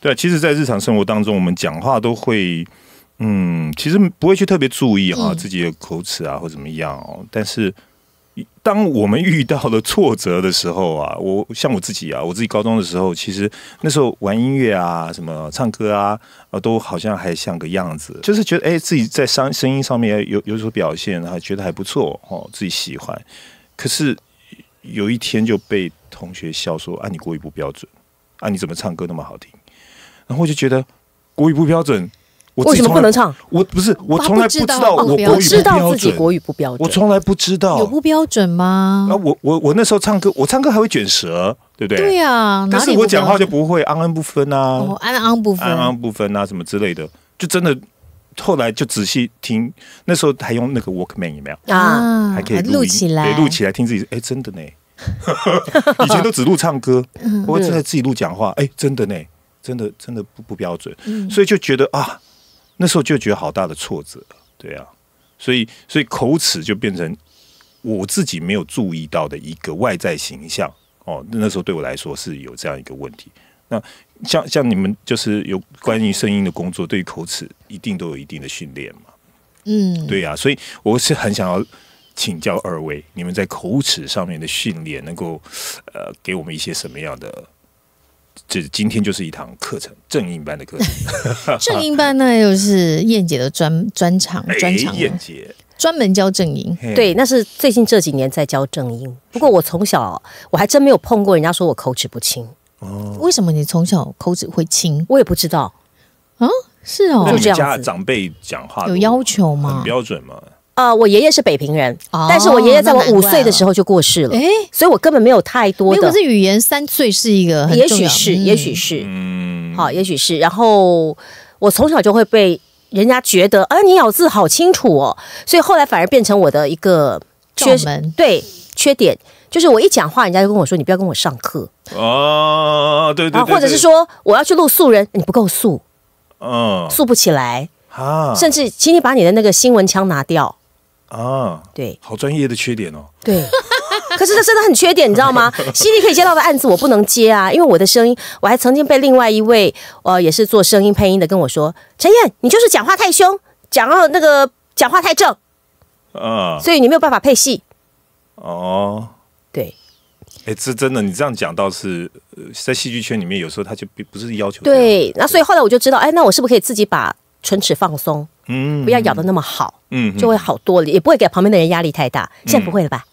对，其实，在日常生活当中，我们讲话都会，嗯，其实不会去特别注意哈自己的口齿啊，或怎么样。哦。但是，当我们遇到了挫折的时候啊，我像我自己啊，我自己高中的时候，其实那时候玩音乐啊，什么唱歌啊，啊，都好像还像个样子，就是觉得哎，自己在声声音上面有有所表现，然后觉得还不错哦，自己喜欢。可是有一天就被同学笑说：“啊，你过于不标准，啊，你怎么唱歌那么好听？”然后就觉得国语不标准，我为什么不能唱？我不是，我从来不知道我知道自己国语不标准，我从来不知道有不标准吗？啊，我我我那时候唱歌，我唱歌还会卷舌，对不对？对啊，但是我讲话就不会安安不分啊，安安不分，安安不分啊，什么之类的，就真的。后来就仔细听，那时候还用那个 Walkman，有没有啊？还可以录起来，录起来听自己。哎，真的呢，以前都只录唱歌，我现在自己录讲话。哎，真的呢。真的真的不不标准，所以就觉得啊，那时候就觉得好大的挫折，对啊，所以所以口齿就变成我自己没有注意到的一个外在形象哦。那时候对我来说是有这样一个问题。那像像你们就是有关于声音的工作，对于口齿一定都有一定的训练嘛？嗯，对呀。所以我是很想要请教二位，你们在口齿上面的训练能够呃给我们一些什么样的？这今天就是一堂课程，正音班的课程。正音班那又是燕姐的专专场，专场燕姐专门教正音，对，那是最近这几年在教正音。不过我从小我还真没有碰过人家说我口齿不清。哦，为什么你从小口齿会清？我也不知道。啊，是哦，样。家长辈讲话有要求吗？很标准吗？呃，我爷爷是北平人，但是我爷爷在我五岁的时候就过世了，所以我根本没有太多的。可我是语言三岁是一个，也许是，也许是，嗯，好，也许是。然后我从小就会被人家觉得，啊，你咬字好清楚哦，所以后来反而变成我的一个缺门，对，缺点就是我一讲话，人家就跟我说，你不要跟我上课啊，对对，或者是说我要去录素人，你不够素，嗯，素不起来啊，甚至请你把你的那个新闻枪拿掉。啊，对，好专业的缺点哦。对，可是这真的很缺点，你知道吗？犀 利可以接到的案子，我不能接啊，因为我的声音，我还曾经被另外一位呃，也是做声音配音的跟我说：“陈燕，你就是讲话太凶，讲到那个讲话太正啊，所以你没有办法配戏。”哦，对，哎，这真的，你这样讲倒是，在戏剧圈里面，有时候他就并不是要求对。那所以后来我就知道，哎，那我是不是可以自己把唇齿放松？嗯，不要咬的那么好，嗯，就会好多了，也不会给旁边的人压力太大。现在不会了吧？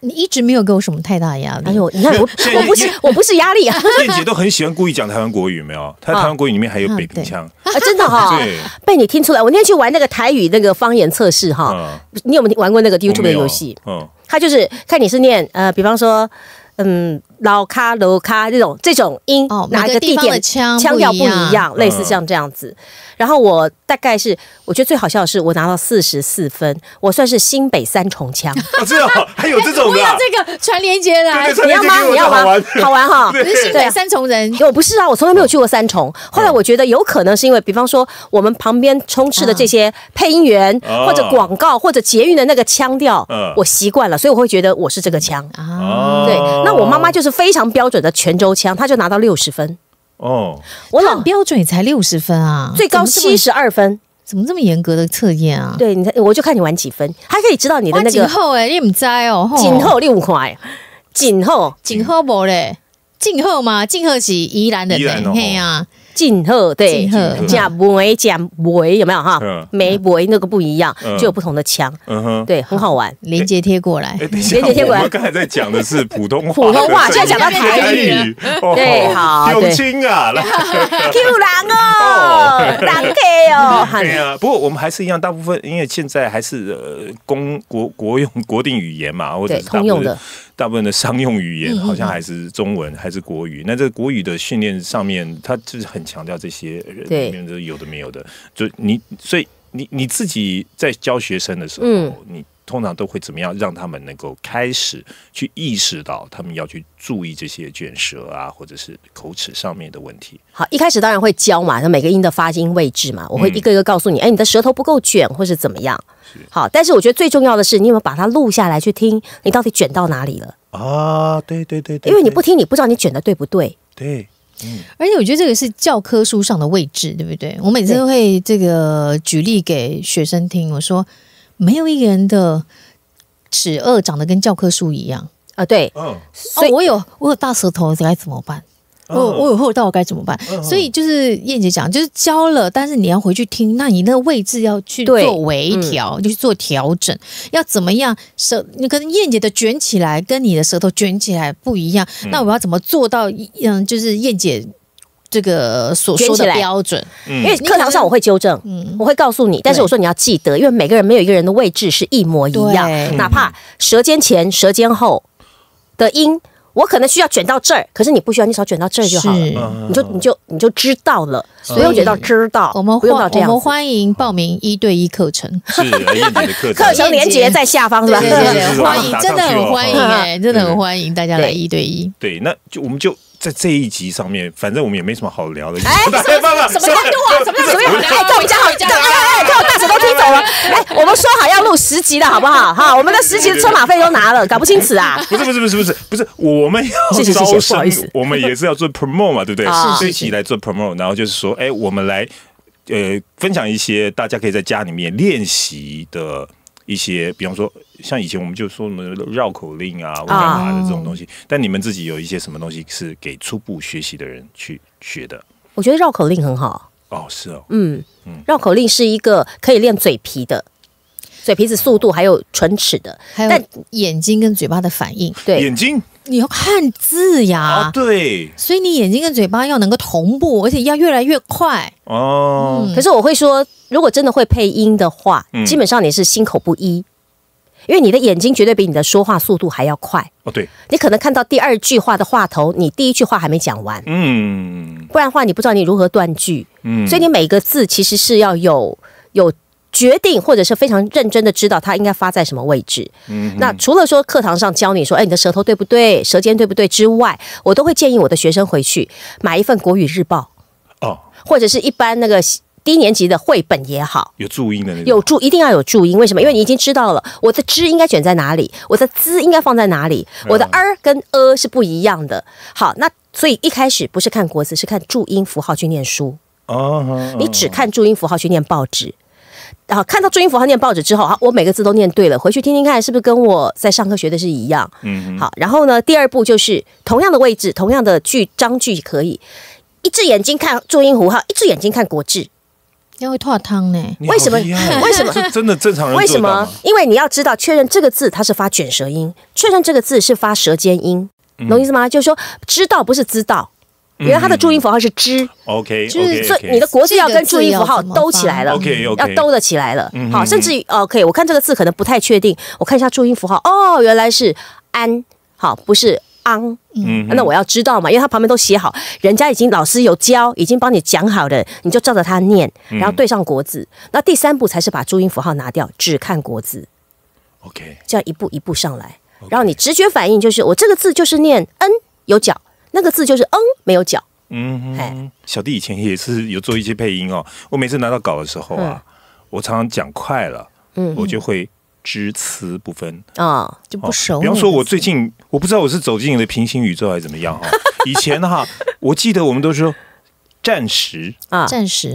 你一直没有给我什么太大压力，哎呦，你看我，我不是我不是压力啊。燕 姐都很喜欢故意讲台湾国语，没有？她台湾国语里面还有北平腔，真的哈。被你听出来。我那天去玩那个台语那个方言测试哈，你有没有玩过那个 YouTube 的游戏？嗯，他就是看你是念呃，比方说。嗯，老咖、老咖这种这种音，哪个地方的腔腔调不一样？类似像这样子。然后我大概是，我觉得最好笑的是，我拿到四十四分，我算是新北三重腔。我知道，还有这种的？不要这个全连接的，你要吗？你要吗？好玩哈！你是新北三重人，我不是啊，我从来没有去过三重。后来我觉得有可能是因为，比方说我们旁边充斥的这些配音员，或者广告，或者捷运的那个腔调，我习惯了，所以我会觉得我是这个腔。哦，对，那我妈妈就是非常标准的泉州腔，她就拿到六十分。哦，我很标准才六十分啊，最高七十二分，怎么这么严格的测验啊？对，你我就看你玩几分，还可以知道你的那个。后哎，你唔知哦，今后六块，今后今后无嘞，颈后嘛，颈后是宜兰的，嘿呀。晋赫对，讲梅讲梅有没有哈？没维那个不一样，就有不同的腔。嗯哼，对，很好玩。连接贴过来，连接贴过来。我们刚才在讲的是普通话，普通话。现在讲到台语，对，好，永清啊，Q 狼哦，DK 哦。对啊，不过我们还是一样，大部分因为现在还是呃公国国用国定语言嘛，或者通用的。大部分的商用语言好像还是中文，还是国语。那这国语的训练上面，他就是很强调这些人里面的有的没有的。就你，所以你你自己在教学生的时候，你。通常都会怎么样让他们能够开始去意识到，他们要去注意这些卷舌啊，或者是口齿上面的问题。好，一开始当然会教嘛，那每个音的发音位置嘛，我会一个一个告诉你，哎，你的舌头不够卷，或是怎么样。好，但是我觉得最重要的是，你有没有把它录下来去听，你到底卷到哪里了？啊，对对对，因为你不听，你不知道你卷的对不对。对，嗯，而且我觉得这个是教科书上的位置，对不对？我每次都会这个举例给学生听，我说。没有一个人的齿腭长得跟教科书一样啊！对，所以我有我有大舌头，该怎么办？我我有后道，该怎么办？所以就是燕姐讲，就是教了，但是你要回去听，那你那个位置要去做微调，就去做调整，要怎么样舌？你跟燕姐的卷起来跟你的舌头卷起来不一样，那我要怎么做到？嗯，就是燕姐。这个所起的标准，因为课堂上我会纠正，我会告诉你，但是我说你要记得，因为每个人没有一个人的位置是一模一样，哪怕舌尖前、舌尖后的音，我可能需要卷到这儿，可是你不需要，你只要卷到这就好了，你就你就你就知道了。所以我到知道，我们这样，我们欢迎报名一对一课程，课程链接 在下方，是吧？欢迎，真的很欢迎，哎，真的很欢迎大家来一对一。对，那就我们就。在这一集上面，反正我们也没什么好聊的。哎，什么 什么用啊？什么什么？哎，各位讲好讲的，哎哎哎，看大家都听懂了。哎，我们说好要录十集的好不好？哈，我们的十集的车马费都拿了，搞不清楚啊。不是不是不是不是不是，我们要招生，我们也是要做 promote 嘛，对不对？是 一起来做 promote，然后就是说，哎，我们来呃分享一些大家可以在家里面练习的一些，比方说。像以前我们就说什么绕口令啊、干嘛的这种东西，但你们自己有一些什么东西是给初步学习的人去学的？我觉得绕口令很好哦，是哦，嗯嗯，绕口令是一个可以练嘴皮的，嘴皮子速度还有唇齿的，还有眼睛跟嘴巴的反应。对，眼睛你要看字呀，对，所以你眼睛跟嘴巴要能够同步，而且要越来越快哦。可是我会说，如果真的会配音的话，基本上你是心口不一。因为你的眼睛绝对比你的说话速度还要快哦，对，你可能看到第二句话的话头，你第一句话还没讲完，嗯，不然话你不知道你如何断句，嗯，所以你每个字其实是要有有决定或者是非常认真的知道它应该发在什么位置，嗯，那除了说课堂上教你说，哎，你的舌头对不对，舌尖对不对之外，我都会建议我的学生回去买一份国语日报，哦，或者是一般那个。低年级的绘本也好，有注音的那个有注一定要有注音，为什么？因为你已经知道了我的之应该卷在哪里，我的兹应该放在哪里，我的儿跟呃是不一样的。好，那所以一开始不是看国字，是看注音符号去念书哦。你只看注音符号去念报纸，然后看到注音符号念报纸之后，我每个字都念对了，回去听听看是不是跟我在上课学的是一样。嗯，好。然后呢，第二步就是同样的位置，同样的句章句可以，一只眼睛看注音符号，一只眼睛看国字。因会拖汤呢？为什么？为什么？真的正常人为什么？因为你要知道，确认这个字它是发卷舌音，确认这个字是发舌尖音，懂意思吗？就是说，知道不是知道，原来它的注音符号是知，OK，就是说你的国字要跟注音符号兜起来了 o k 要兜得起来了，好，甚至于 OK，我看这个字可能不太确定，我看一下注音符号，哦，原来是安，好，不是。嗯，那我要知道嘛，因为他旁边都写好，人家已经老师有教，已经帮你讲好了，你就照着他念，然后对上国字。那第三步才是把注音符号拿掉，只看国字。OK，这样一步一步上来，然后你直觉反应就是我这个字就是念“嗯”，有脚；那个字就是“嗯”，没有脚。嗯，小弟以前也是有做一些配音哦，我每次拿到稿的时候啊，我常常讲快了，嗯，我就会只词不分啊，就不熟。比方说，我最近。我不知道我是走进你的平行宇宙还是怎么样哈。以前哈，我记得我们都说“暂时啊，暂时”。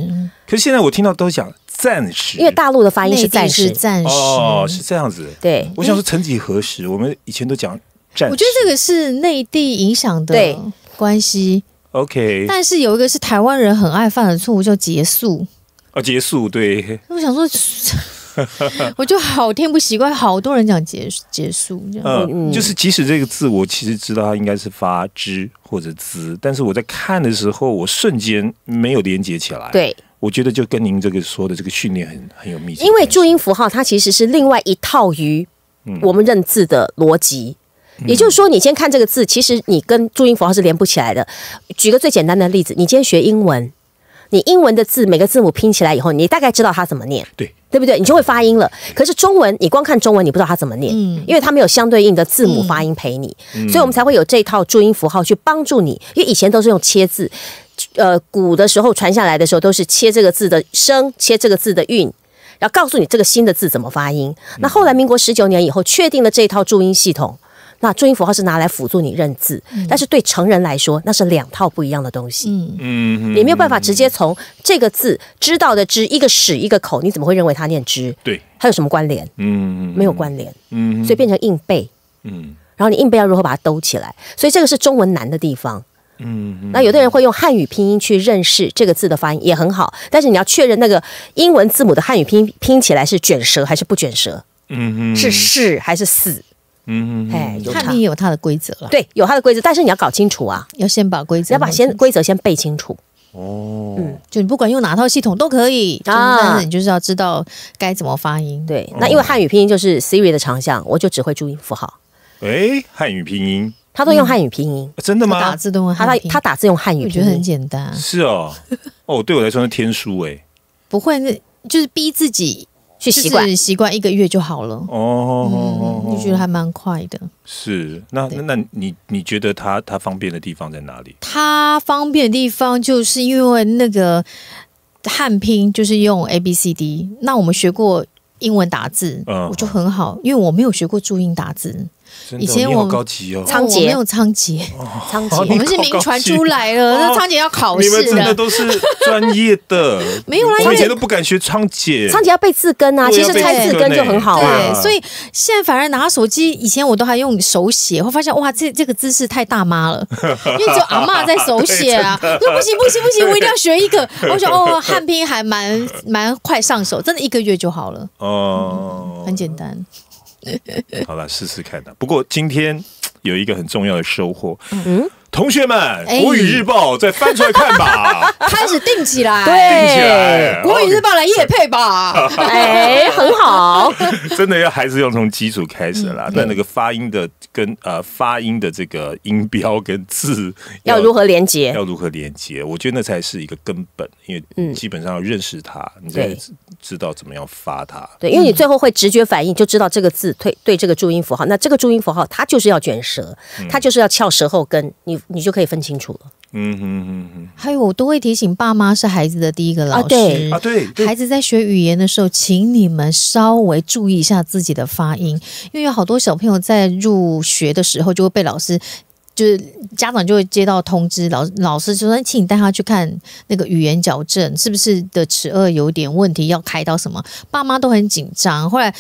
可是现在我听到都讲“暂时”，因为大陆的发音是“暂时，暂时”。哦，是这样子。对，我想说，曾几何时，我们以前都讲“暂时”。我觉得这个是内地影响的关系。OK，但是有一个是台湾人很爱犯的错误，叫“结束”。啊，结束。对。那我想说。我就好听不习惯，好多人讲结结束，嗯，就是即使这个字，我其实知道它应该是发之或者滋”，但是我在看的时候，我瞬间没有连接起来。对，我觉得就跟您这个说的这个训练很很有密切，因为注音符号它其实是另外一套于我们认字的逻辑，也就是说，你先看这个字，其实你跟注音符号是连不起来的。举个最简单的例子，你今天学英文。你英文的字，每个字母拼起来以后，你大概知道它怎么念，对对不对？你就会发音了。可是中文，你光看中文，你不知道它怎么念，因为它没有相对应的字母发音陪你。所以我们才会有这套注音符号去帮助你。因为以前都是用切字，呃，古的时候传下来的时候都是切这个字的声，切这个字的韵，然后告诉你这个新的字怎么发音。那后来民国十九年以后，确定了这套注音系统。那注音符号是拿来辅助你认字，但是对成人来说，那是两套不一样的东西。嗯嗯，你没有办法直接从这个字知道的“知”一个“矢”一个“口”，你怎么会认为它念“知”？对，它有什么关联？嗯，没有关联。嗯，所以变成硬背。嗯，然后你硬背要如何把它兜起来？所以这个是中文难的地方。嗯，那有的人会用汉语拼音去认识这个字的发音也很好，但是你要确认那个英文字母的汉语拼拼起来是卷舌还是不卷舌？嗯，是“是”还是“死。嗯，哎，看定有它的规则了。对，有它的规则，但是你要搞清楚啊，要先把规则，要把先规则先背清楚。哦，嗯，就你不管用哪套系统都可以啊，你就是要知道该怎么发音。对，那因为汉语拼音就是 Siri 的长项，我就只会注音符号。哎，汉语拼音，他都用汉语拼音，真的吗？打字都话，他他打字用汉语，我觉得很简单。是哦，哦，对我来说是天书哎，不会，那就是逼自己。就是习惯一个月就好了哦，就觉得还蛮快的。是，那那你你觉得它它方便的地方在哪里？它方便的地方就是因为那个汉拼，就是用 A B C D。那我们学过英文打字，我就很好，因为我没有学过注音打字。以前我们没有仓颉，仓颉，我们是名传出来了。那仓颉要考试的，都是专业的，没有啦。仓颉都不敢学仓颉，仓颉要背字根啊。其实猜字根就很好啊。所以现在反而拿手机，以前我都还用手写，会发现哇，这这个姿势太大妈了，因为有阿妈在手写啊。说 不行不行不行，我一定要学一个。我想哦，汉拼还蛮蛮快上手，真的一个月就好了哦，很简单。好了，试试看的。不过今天有一个很重要的收获。嗯。同学们，《国语日报》再翻出来看吧，开始定起来。对，定起来，《国语日报》来夜配吧，哎，很好。真的要还是要从基础开始啦。那那个发音的跟呃，发音的这个音标跟字 要如何连接？要如何连接？我觉得那才是一个根本，因为嗯，基本上要认识它，你才知道怎么样发它。对，因为你最后会直觉反应，就知道这个字对对这个注音符号。那这个注音符号，它就是要卷舌，它就是要翘舌后跟你。你就可以分清楚了。嗯哼哼哼，还有我都会提醒爸妈是孩子的第一个老师啊，对，孩子在学语言的时候，请你们稍微注意一下自己的发音，因为有好多小朋友在入学的时候就会被老师，就是家长就会接到通知，老老师就说，请你带他去看那个语言矫正，是不是的齿颚有点问题，要开到什么，爸妈都很紧张。后来。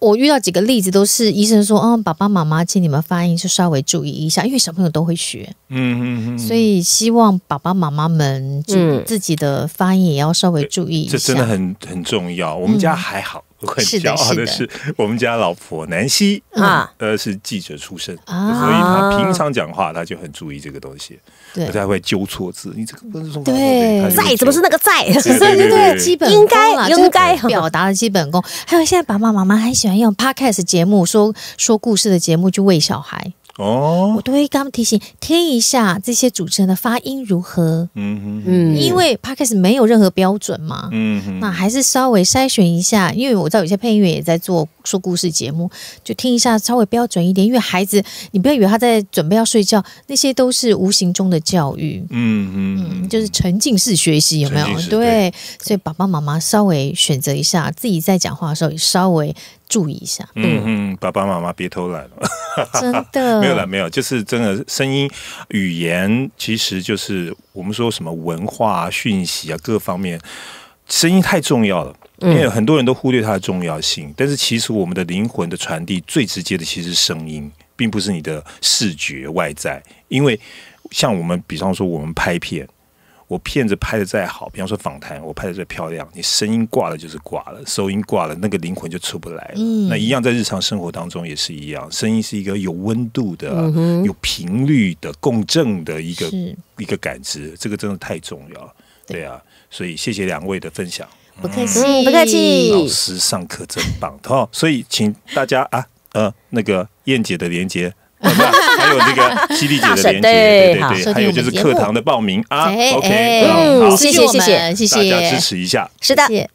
我遇到几个例子，都是医生说：“哦，爸爸妈妈，请你们发音就稍微注意一下，因为小朋友都会学。”嗯嗯嗯，所以希望爸爸妈妈们，就自己的发音也要稍微注意一下。这真的很很重要。我们家还好。很骄傲的是，我们家老婆南希啊，呃，是记者出身，所以她平常讲话，她就很注意这个东西，她还会纠错字。你这个不是说对，在怎么是那个在？对对对，基本 应该应该表达的基本功。还有现在爸爸妈妈很喜欢用 Podcast 节目，说说故事的节目去喂小孩。哦，我都会给他们提醒，听一下这些主持人的发音如何。嗯嗯，因为 podcast 没有任何标准嘛。嗯嗯，那还是稍微筛选一下，因为我知道有些配音员也在做说故事节目，就听一下稍微标准一点。因为孩子，你不要以为他在准备要睡觉，那些都是无形中的教育。嗯嗯，就是沉浸式学习有没有？对，所以爸爸妈妈稍微选择一下，自己在讲话的时候也稍微。注意一下，嗯哼，爸爸妈妈别偷懒了，真的 没有了，没有，就是真的声音语言，其实就是我们说什么文化讯息啊，各方面，声音太重要了，因为很多人都忽略它的重要性，但是其实我们的灵魂的传递最直接的其实是声音，并不是你的视觉外在，因为像我们，比方说我们拍片。我片子拍的再好，比方说访谈，我拍的再漂亮，你声音挂了就是挂了，收音挂了，那个灵魂就出不来了。那一样在日常生活当中也是一样，声音是一个有温度的、有频率的共振的一个一个感知，这个真的太重要了。对啊，所以谢谢两位的分享，不客气，不客气。老师上课真棒，好，所以请大家啊，呃，那个燕姐的连接。还有这个犀利姐的连接，对对对，还有就是课堂的报名啊，OK，谢谢谢谢谢谢，大家支持一下，谢谢。